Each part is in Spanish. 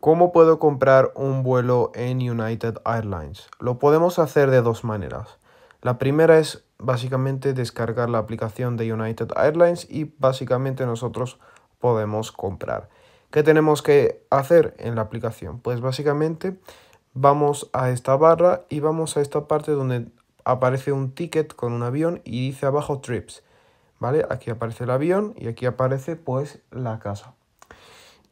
¿Cómo puedo comprar un vuelo en United Airlines? Lo podemos hacer de dos maneras. La primera es básicamente descargar la aplicación de United Airlines y básicamente nosotros podemos comprar. ¿Qué tenemos que hacer en la aplicación? Pues básicamente vamos a esta barra y vamos a esta parte donde aparece un ticket con un avión y dice abajo trips. ¿Vale? Aquí aparece el avión y aquí aparece pues la casa.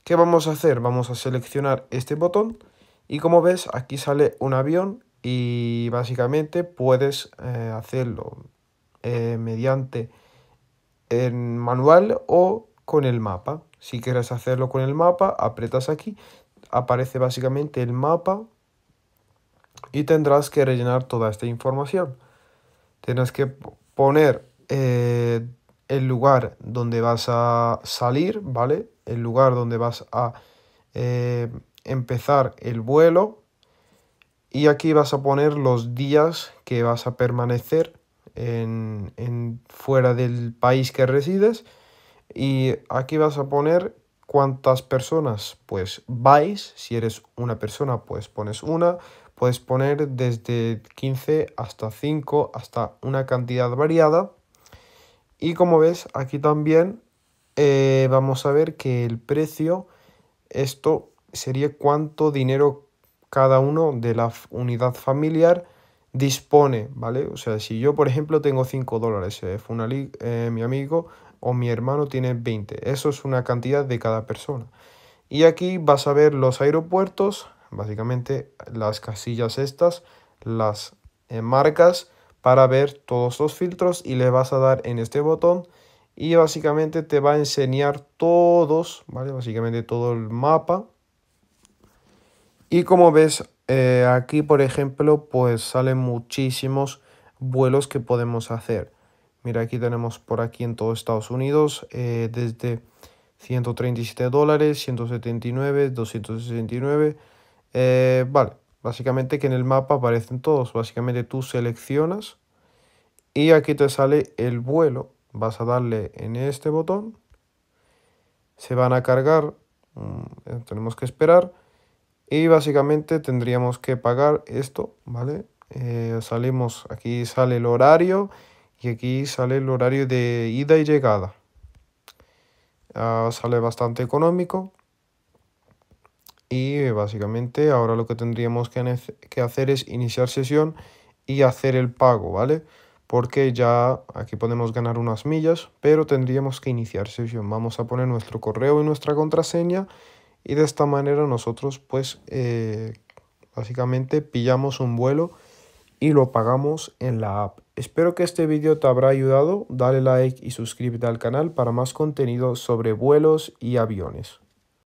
¿Qué vamos a hacer? Vamos a seleccionar este botón y como ves aquí sale un avión y básicamente puedes eh, hacerlo eh, mediante el manual o con el mapa. Si quieres hacerlo con el mapa, aprietas aquí, aparece básicamente el mapa y tendrás que rellenar toda esta información. Tienes que poner eh, el lugar donde vas a salir, ¿vale? El lugar donde vas a eh, empezar el vuelo. Y aquí vas a poner los días que vas a permanecer en, en fuera del país que resides. Y aquí vas a poner cuántas personas pues vais. Si eres una persona, pues pones una. Puedes poner desde 15 hasta 5, hasta una cantidad variada. Y como ves, aquí también eh, vamos a ver que el precio, esto sería cuánto dinero cada uno de la unidad familiar dispone, ¿vale? O sea, si yo, por ejemplo, tengo 5 dólares, eh, eh, mi amigo o mi hermano tiene 20. Eso es una cantidad de cada persona. Y aquí vas a ver los aeropuertos, básicamente las casillas estas, las marcas para ver todos los filtros y le vas a dar en este botón y básicamente te va a enseñar todos, ¿vale? Básicamente todo el mapa. Y como ves, eh, aquí por ejemplo, pues salen muchísimos vuelos que podemos hacer. Mira, aquí tenemos por aquí en todo Estados Unidos, eh, desde 137 dólares, 179, 269, eh, vale. Básicamente que en el mapa aparecen todos. Básicamente tú seleccionas y aquí te sale el vuelo. Vas a darle en este botón. Se van a cargar. Mm, tenemos que esperar. Y básicamente tendríamos que pagar esto, ¿vale? Eh, salimos, aquí sale el horario y aquí sale el horario de ida y llegada. Ah, sale bastante económico. Y eh, básicamente ahora lo que tendríamos que, hacer es iniciar sesión y hacer el pago, ¿vale? Porque ya aquí podemos ganar unas millas, pero tendríamos que iniciar sesión. Vamos a poner nuestro correo y nuestra contraseña y de esta manera nosotros pues eh, básicamente pillamos un vuelo y lo pagamos en la app. Espero que este vídeo te habrá ayudado, dale like y suscríbete al canal para más contenido sobre vuelos y aviones.